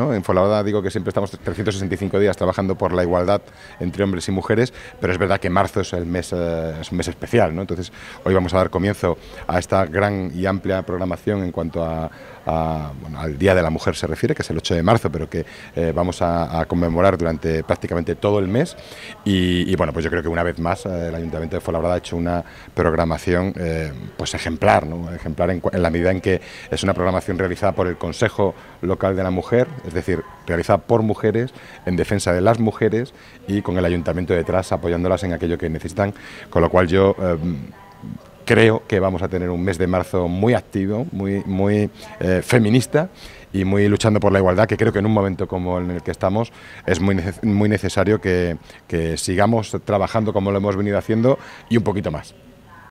En Folabrada digo que siempre estamos 365 días trabajando por la igualdad entre hombres y mujeres, pero es verdad que marzo es, el mes, eh, es un mes especial. ¿no? Entonces, hoy vamos a dar comienzo a esta gran y amplia programación en cuanto a, al Día de la Mujer se refiere, que es el 8 de marzo, pero que eh, vamos a, conmemorar durante prácticamente todo el mes. Y, bueno, pues yo creo que una vez más eh, el Ayuntamiento de Folabrada ha hecho una programación pues ejemplar, ejemplar en, la medida en que es una programación realizada por el Consejo Local de la Mujer es decir, realizada por mujeres, en defensa de las mujeres y con el ayuntamiento detrás apoyándolas en aquello que necesitan, con lo cual yo... Em, creo que vamos a tener un mes de marzo muy activo, muy, muy eh, feminista y muy luchando por la igualdad, que creo que en un momento como en el que estamos es muy, muy necesario que, que sigamos trabajando como lo hemos venido haciendo y un poquito más.